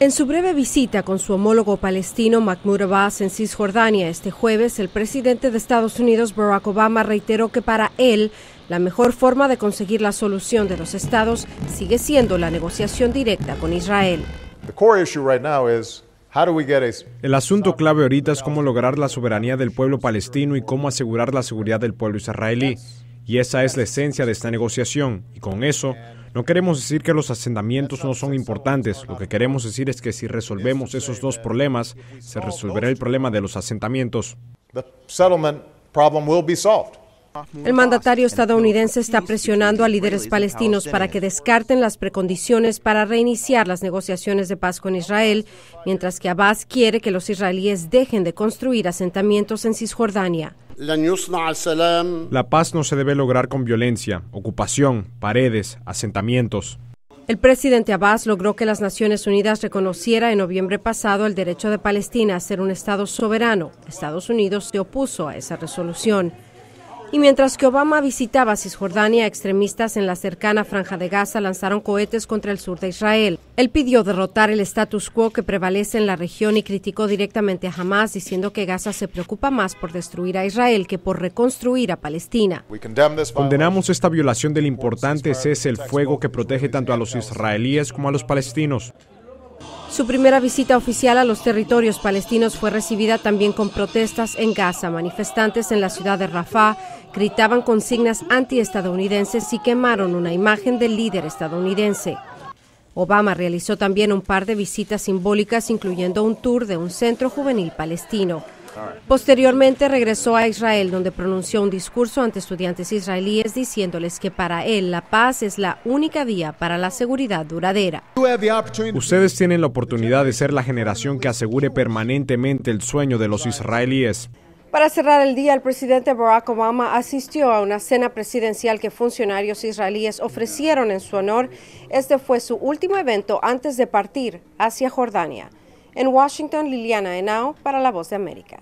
En su breve visita con su homólogo palestino Mahmoud Abbas en Cisjordania este jueves, el presidente de Estados Unidos Barack Obama reiteró que para él la mejor forma de conseguir la solución de los estados sigue siendo la negociación directa con Israel. El asunto clave ahorita es cómo lograr la soberanía del pueblo palestino y cómo asegurar la seguridad del pueblo israelí. Y esa es la esencia de esta negociación. Y con eso no queremos decir que los asentamientos no son importantes, lo que queremos decir es que si resolvemos esos dos problemas, se resolverá el problema de los asentamientos. El mandatario estadounidense está presionando a líderes palestinos para que descarten las precondiciones para reiniciar las negociaciones de paz con Israel, mientras que Abbas quiere que los israelíes dejen de construir asentamientos en Cisjordania. La paz no se debe lograr con violencia, ocupación, paredes, asentamientos. El presidente Abbas logró que las Naciones Unidas reconociera en noviembre pasado el derecho de Palestina a ser un Estado soberano. Estados Unidos se opuso a esa resolución. Y mientras que Obama visitaba Cisjordania, extremistas en la cercana franja de Gaza lanzaron cohetes contra el sur de Israel. Él pidió derrotar el status quo que prevalece en la región y criticó directamente a Hamas, diciendo que Gaza se preocupa más por destruir a Israel que por reconstruir a Palestina. Condenamos esta violación del importante cese el fuego que protege tanto a los israelíes como a los palestinos. Su primera visita oficial a los territorios palestinos fue recibida también con protestas en Gaza. Manifestantes en la ciudad de Rafah gritaban consignas antiestadounidenses y quemaron una imagen del líder estadounidense. Obama realizó también un par de visitas simbólicas, incluyendo un tour de un centro juvenil palestino. Posteriormente regresó a Israel, donde pronunció un discurso ante estudiantes israelíes diciéndoles que para él la paz es la única vía para la seguridad duradera. Ustedes tienen la oportunidad de ser la generación que asegure permanentemente el sueño de los israelíes. Para cerrar el día, el presidente Barack Obama asistió a una cena presidencial que funcionarios israelíes ofrecieron en su honor. Este fue su último evento antes de partir hacia Jordania. En Washington, Liliana Enao para La Voz de América.